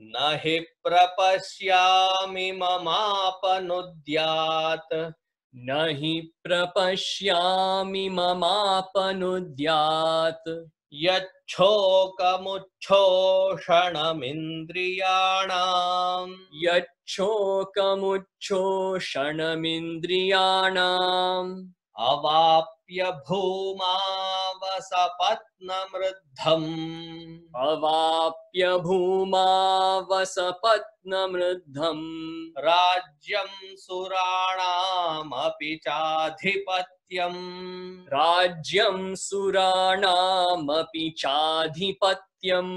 नि हि प्रपश्यामि ममापनुद्यात् न हि प्रपश्यामि ममापनुद्यात् यच्छोकमुच्छोषणमिन्द्रियाणाम् यच्छोकमुच्छोषणमिन्द्रियाणाम् अवाप्य भूमावसपत्नमृद्धम् अवाप्य भूमावसपत्नमृद्धम् राज्यम सुराणामपि चाधिपत्यम् राज्यं सुराणामपि चाधिपत्यम्